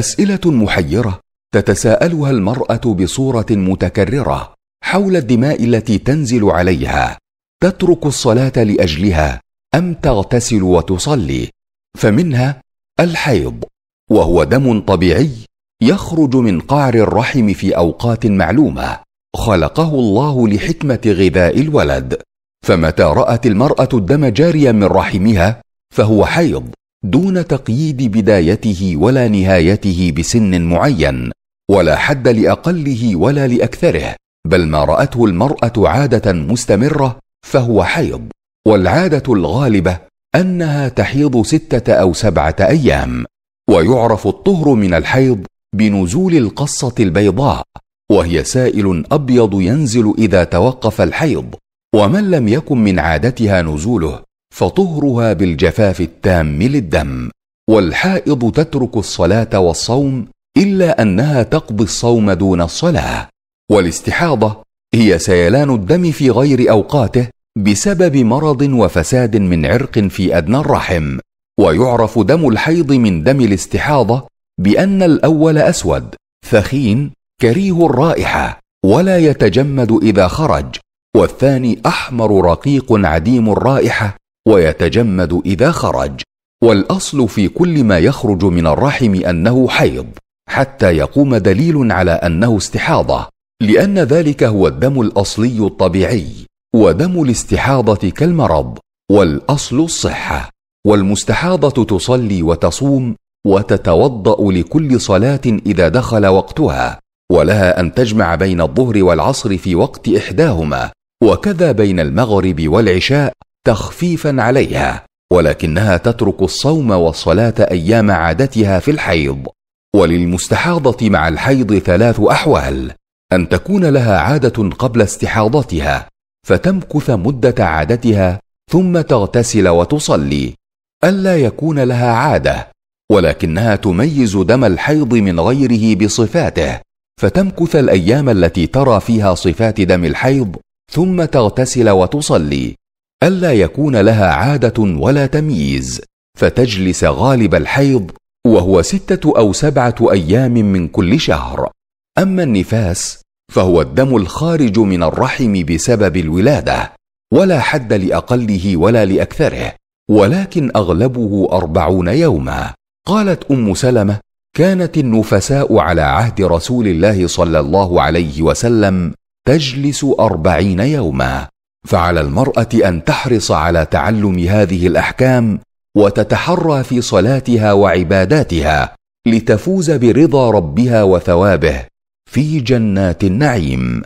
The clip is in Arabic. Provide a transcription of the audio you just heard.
اسئله محيره تتساءلها المراه بصوره متكرره حول الدماء التي تنزل عليها تترك الصلاه لاجلها ام تغتسل وتصلي فمنها الحيض وهو دم طبيعي يخرج من قعر الرحم في اوقات معلومه خلقه الله لحكمه غذاء الولد فمتى رات المراه الدم جاريا من رحمها فهو حيض دون تقييد بدايته ولا نهايته بسن معين ولا حد لاقله ولا لاكثره بل ما راته المراه عاده مستمره فهو حيض والعاده الغالبه انها تحيض سته او سبعه ايام ويعرف الطهر من الحيض بنزول القصه البيضاء وهي سائل ابيض ينزل اذا توقف الحيض ومن لم يكن من عادتها نزوله فطهرها بالجفاف التام للدم والحائض تترك الصلاه والصوم الا انها تقضي الصوم دون الصلاه والاستحاضه هي سيلان الدم في غير اوقاته بسبب مرض وفساد من عرق في ادنى الرحم ويعرف دم الحيض من دم الاستحاضه بان الاول اسود ثخين كريه الرائحه ولا يتجمد اذا خرج والثاني احمر رقيق عديم الرائحه ويتجمد اذا خرج والاصل في كل ما يخرج من الرحم انه حيض حتى يقوم دليل على انه استحاضه لان ذلك هو الدم الاصلي الطبيعي ودم الاستحاضه كالمرض والاصل الصحه والمستحاضه تصلي وتصوم وتتوضا لكل صلاه اذا دخل وقتها ولها ان تجمع بين الظهر والعصر في وقت احداهما وكذا بين المغرب والعشاء تخفيفا عليها ولكنها تترك الصوم والصلاه ايام عادتها في الحيض وللمستحاضه مع الحيض ثلاث احوال ان تكون لها عاده قبل استحاضتها فتمكث مده عادتها ثم تغتسل وتصلي الا يكون لها عاده ولكنها تميز دم الحيض من غيره بصفاته فتمكث الايام التي ترى فيها صفات دم الحيض ثم تغتسل وتصلي الا يكون لها عاده ولا تمييز فتجلس غالب الحيض وهو سته او سبعه ايام من كل شهر اما النفاس فهو الدم الخارج من الرحم بسبب الولاده ولا حد لاقله ولا لاكثره ولكن اغلبه اربعون يوما قالت ام سلمه كانت النفساء على عهد رسول الله صلى الله عليه وسلم تجلس اربعين يوما فعلى المراه ان تحرص على تعلم هذه الاحكام وتتحرى في صلاتها وعباداتها لتفوز برضا ربها وثوابه في جنات النعيم